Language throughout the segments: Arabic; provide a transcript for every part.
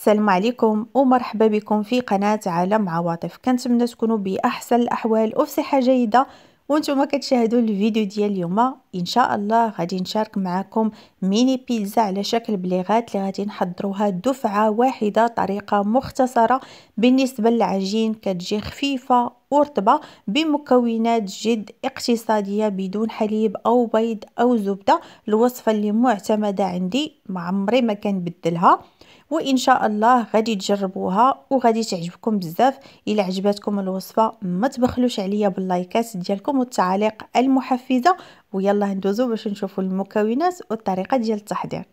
السلام عليكم ومرحبا بكم في قناة عالم عواطف كنتمنى تكونوا بأحسن الأحوال وفي صحة جيدة وانتم كتشاهدوا الفيديو ديال اليوم ان شاء الله غادي نشارك معكم ميني بيتزا على شكل بليغات اللي غادي نحضروها دفعه واحده طريقه مختصره بالنسبه للعجين كتجي خفيفه ورطبة بمكونات جد اقتصادية بدون حليب أو بيض أو زبدة الوصفة اللي معتمدة عندي مع عمري ما بدلها وإن شاء الله غادي تجربوها وغادي تعجبكم بزاف إلا عجبتكم الوصفة ما تبخلوش عليا باللايكات ديالكم والتعاليق المحفزة ويلا ندوزو باش نشوفوا المكونات والطريقة ديال التحضير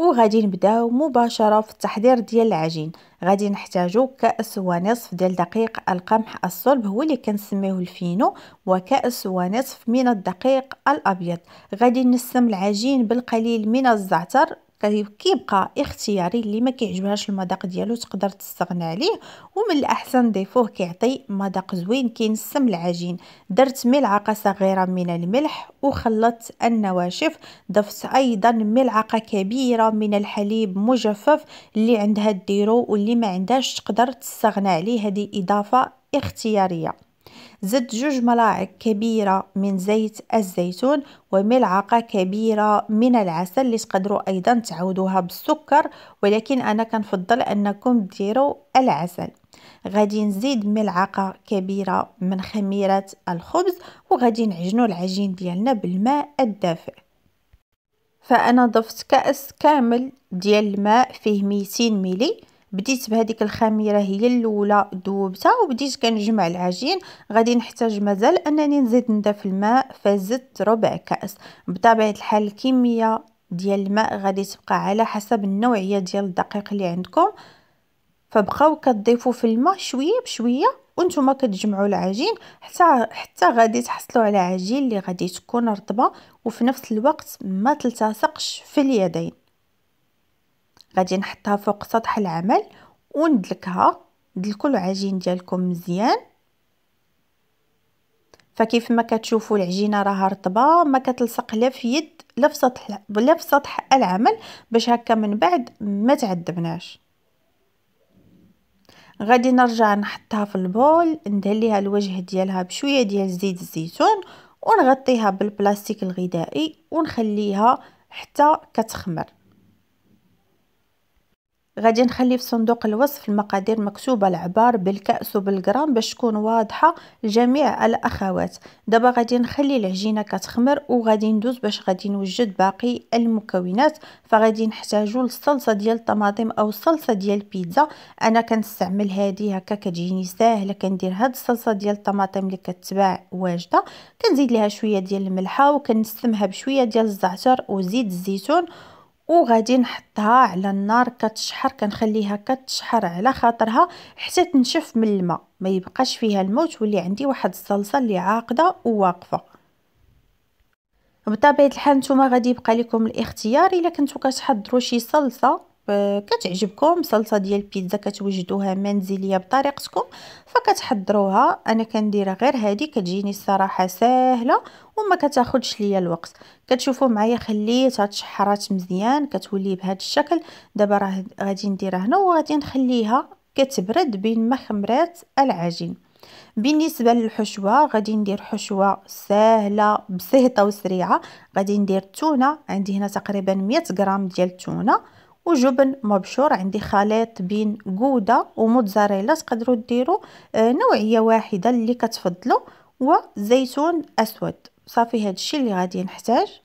وغادي نبداو مباشره في التحضير ديال العجين غادي نحتاجو كاس ونصف ديال دقيق القمح الصلب هو اللي كنسميه الفينو وكاس ونصف من الدقيق الابيض غادي نسم العجين بالقليل من الزعتر كيبقى اختياري اللي ما كيعجبهاش المذاق ديالو تقدر تستغنى عليه ومن الاحسن ضيفوه كيعطي مذاق زوين كينسم العجين درت ملعقه صغيره من الملح وخلطت النواشف ضفت ايضا ملعقه كبيره من الحليب مجفف اللي عندها ديرو واللي ما عندهاش تقدر تستغنى عليه هذه اضافه اختياريه زد جوج ملاعق كبيرة من زيت الزيتون وملعقة كبيرة من العسل اللي تقدروا أيضا تعودوها بالسكر ولكن أنا كنفضل أنكم ديروا العسل غادي نزيد ملعقة كبيرة من خميرة الخبز وغادي نعجنوا العجين ديالنا بالماء الدافئ فأنا ضفت كأس كامل ديال الماء فيه 200 ملي بديت بهذيك الخميره هي الاولى ذوبتها وبديت كنجمع العجين غادي نحتاج مازال انني نزيد نضيف الماء فزدت ربع كاس بطبيعه الحال الكميه ديال الماء غادي تبقى على حسب النوعيه ديال الدقيق اللي عندكم فبقاو كتضيفوا في الماء شويه بشويه وانتم كتجمعوا العجين حتى حتى غادي تحصلوا على عجين اللي غادي تكون رطبه وفي نفس الوقت ما تلتصقش في اليدين غادي نحطها فوق سطح العمل وندلكها ندلكوا العجين ديالكم مزيان فكيف ما كتشوفوا العجينه راها رطبه ما كتلصق لا في يد لا في سطح لا في سطح العمل باش هكا من بعد ما تعذبناش غادي نرجع نحطها في البول ندهليها الوجه ديالها بشويه ديال زيت الزيتون ونغطيها بالبلاستيك الغذائي ونخليها حتى كتخمر غادي نخلي في صندوق الوصف المقادير مكتوبه العبار بالكاس وبالجرام باش تكون واضحه لجميع الاخوات دابا غادي نخلي العجينه كتخمر وغادي ندوز باش غادي نوجد باقي المكونات فغادي نحتاجو الصلصه ديال الطماطم او الصلصه ديال البيتزا انا كنستعمل هذه هكا كتجيني ساهله كندير هاد الصلصه ديال الطماطم اللي كتباع واجده كنزيد لها شويه ديال الملحه وكنستمها بشويه ديال الزعتر وزيت الزيتون وغادي نحطها على النار كتشحر كنخليها كتشحر على خاطرها حتى تنشف من الماء ما يبقاش فيها الماء وتولي عندي واحد الصلصه اللي عاقده وواقفه بطبيعه الحال نتوما غادي يبقى لكم الاختيار الا كنتو كتحضروا شي صلصه كتعجبكم صلصه ديال البيتزا كتوجدوها منزليه بطريقتكم فكتحضروها انا كنديرها غير هذه كتجيني الصراحه ساهله وما كتاخذش ليا الوقت كتشوفوا معايا خليتها تشحرات مزيان كتولي بهذا الشكل دابا راه غادي نديرها هنا وغادي نخليها كتبرد بين ما خمرات العجين بالنسبه للحشوه غادي ندير حشوه سهله بسيطه وسريعه غادي ندير التونه عندي هنا تقريبا 100 غرام ديال التونه وجبن مبشور عندي خليط بين جوده وموتزاريلا تقدروا ديروا آه، نوعيه واحده اللي كتفضلوا وزيتون اسود صافي هذا الشيء اللي غادي نحتاج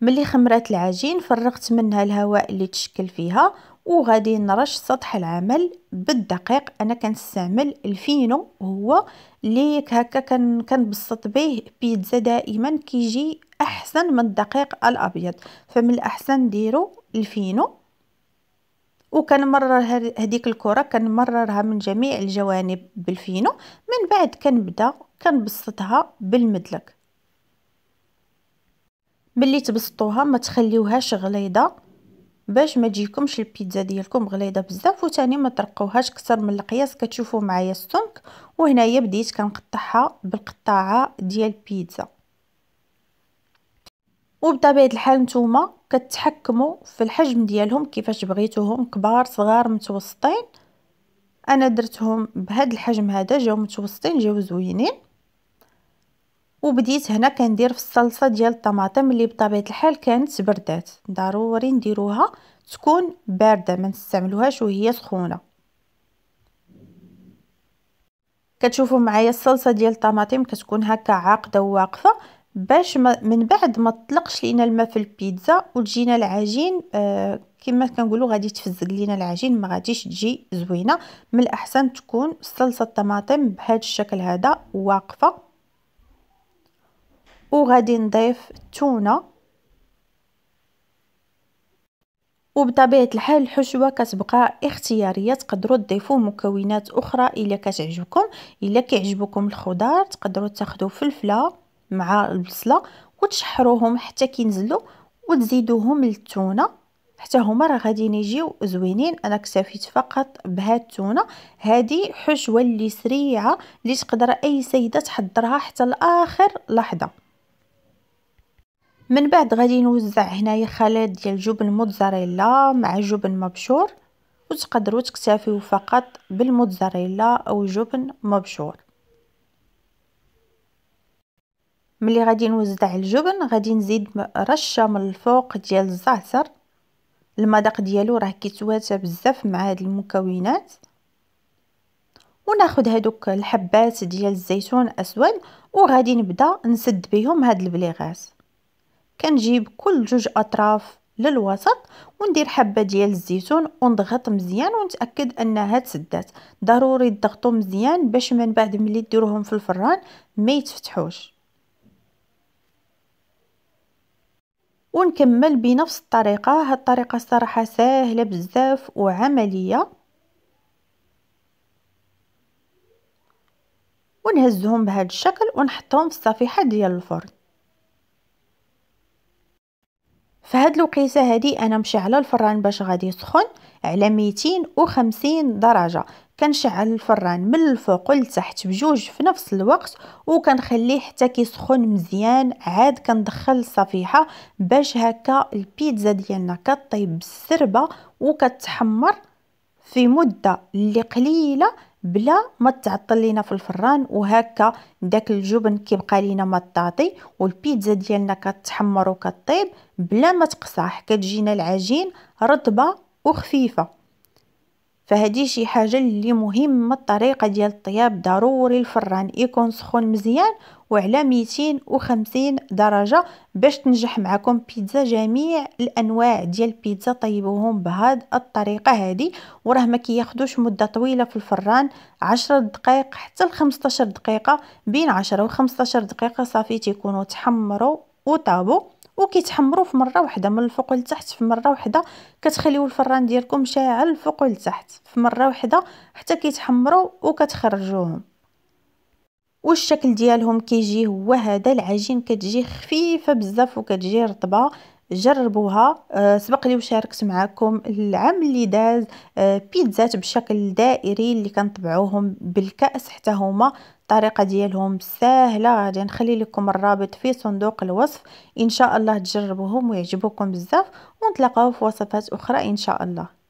ملي خمرات العجين فرغت منها الهواء اللي تشكل فيها وغادي نرش سطح العمل بالدقيق انا كنستعمل الفينو هو اللي هكا كنبسط به بيتزا دائما كيجي احسن من الدقيق الابيض فمن الاحسن نديرو الفينو وكنمرر هذيك الكره كنمررها من جميع الجوانب بالفينو من بعد كنبدا كنبسطها بالمدلك ملي تبسطوها ما تخليوهاش غليظه باش ما تجيكمش البيتزا ديالكم غليظه بزاف وثاني ما ترقوهاش كثر من القياس كتشوفوا معايا السمك وهنايا بديت كنقطعها بالقطاعه ديال البيتزا وبطبيعه الحال نتوما كتحكموا في الحجم ديالهم كيفاش بغيتوهم كبار صغار متوسطين انا درتهم بهذا الحجم هذا جاو متوسطين جاو زوينين وبديت هنا كندير في الصلصه ديال الطماطم اللي بطبيعه الحال كانت بردات ضروري نديروها تكون بارده ما نستعملوهاش وهي سخونه كتشوفوا معايا الصلصه ديال الطماطم كتكون هكا عاقده وواقفه باش من بعد ما تطلقش لينا الماء في البيتزا وتجينا العجين آه كما كنقولوا غادي تفزق لينا العجين ما غاديش تجي زوينه من الاحسن تكون صلصه الطماطم بهذا الشكل هذا واقفه وغادي نضيف التونه وبطبيعه الحال الحشوه كتبقى اختياريه تقدروا تضيفوا مكونات اخرى الا كتعجبكم الا كيعجبكم الخضار تقدروا تاخذوا فلفله مع البصله وتشحروهم حتى كينزلوا وتزيدوهم للتونه حتى هما راه غاديين يجيو زوينين انا اكتفيت فقط بهاد التونه هادي حشوه اللي سريعه اللي تقدر اي سيده تحضرها حتى لاخر لحظه من بعد غادي نوزع هنايا خليط ديال جبن موتزاريلا مع جبن مبشور وتقدروا تكتفيو فقط بالموتزاريلا او جبن مبشور ملي غادي نوزع الجبن غادي نزيد رشه من الفوق ديال الزعتر المذاق ديالو راه كيتواتى بزاف مع هاد المكونات وناخد هادوك الحبات ديال الزيتون اسود وغادي نبدا نسد بهم هاد البليغات كنجيب كل جوج اطراف للوسط وندير حبه ديال الزيتون ونضغط مزيان ونتاكد انها تسدات ضروري تضغطوا مزيان باش من بعد ملي ديروهم في الفران ما يتفتحوش ونكمل بنفس الطريقه هاد الطريقه الصراحه سهله بزاف وعمليه ونهزهم بهذا الشكل ونحطهم في الصفيحه ديال الفرن فهاد الوقيته هادي انا مشعله الفران باش غادي يسخن على 250 درجه كنشعل الفران من الفوق لتحت بجوج في نفس الوقت وكنخليه حتى كيسخن مزيان عاد كندخل الصفيحه باش هكا البيتزا ديالنا كطيب بالسربه وكتحمر في مده اللي قليله بلا ما تعطل لينا في الفران وهكا داك الجبن كيبقى لينا مطاطي والبيتزا ديالنا كتحمر وكطيب بلا ما تقصح كتجينا العجين رطبه وخفيفه فهذه شي حاجه اللي مهمه الطريقه ديال الطياب ضروري الفران يكون سخون مزيان وعلى 250 درجه باش تنجح معكم بيتزا جميع الانواع ديال البيتزا طيبوهم بهاد الطريقه هذه وراه ما كياخذوش مده طويله في الفران 10 دقائق حتى ل 15 دقيقه بين 10 و 15 دقيقه صافي تيكونوا تحمروا وطابوا وكيتحمروا في مره واحده من الفوق لتحت في مره واحده كتخليو الفران ديالكم شاعل الفوق لتحت في مره واحده حتى كيتحمروا وكتخرجوهم والشكل ديالهم كيجي هو هذا العجين كتجي خفيفه بزاف وكتجي رطبه جربوها آه، سبق لي وشاركت معكم العام اللي داز آه، بيتزات بشكل دائري اللي كنطبعوهم بالكاس حتى هما الطريقه ديالهم ساهله غادي نخلي لكم الرابط في صندوق الوصف ان شاء الله تجربوهم ويعجبوكم بزاف ونتلاقاو في وصفات اخرى ان شاء الله